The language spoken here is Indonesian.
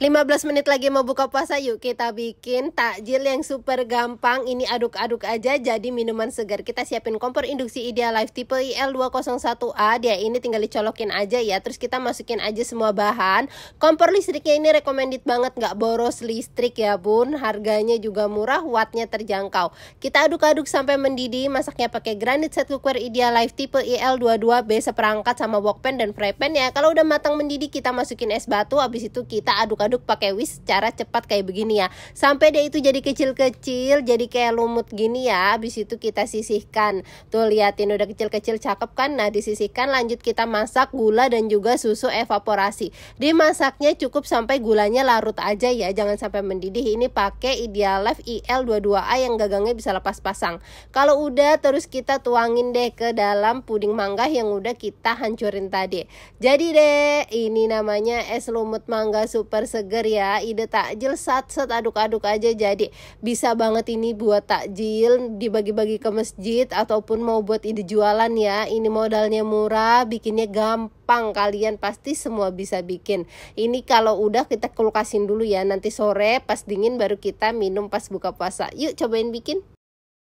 15 menit lagi mau buka puasa yuk kita bikin takjil yang super gampang ini aduk-aduk aja jadi minuman segar kita siapin kompor induksi ideal life tipe IL201A dia ini tinggal dicolokin aja ya terus kita masukin aja semua bahan kompor listriknya ini recommended banget nggak boros listrik ya bun harganya juga murah wattnya terjangkau kita aduk-aduk sampai mendidih masaknya pakai granit set cookware ideal life tipe IL22B seperangkat sama wok pan dan fry pan ya kalau udah matang mendidih kita masukin es batu habis itu kita aduk-aduk diaduk pakai whisk secara cepat kayak begini ya sampai dia itu jadi kecil-kecil jadi kayak lumut gini ya habis itu kita sisihkan tuh liatin udah kecil-kecil cakep kan nah disisihkan lanjut kita masak gula dan juga susu evaporasi dimasaknya cukup sampai gulanya larut aja ya jangan sampai mendidih ini pakai ideal life IL22A yang gagangnya bisa lepas pasang kalau udah terus kita tuangin deh ke dalam puding mangga yang udah kita hancurin tadi jadi deh ini namanya es lumut mangga super segar seger ya ide takjil sat sat aduk-aduk aja jadi bisa banget ini buat takjil dibagi-bagi ke masjid ataupun mau buat ide jualan ya ini modalnya murah bikinnya gampang kalian pasti semua bisa bikin ini kalau udah kita kulkasin dulu ya nanti sore pas dingin baru kita minum pas buka puasa yuk cobain bikin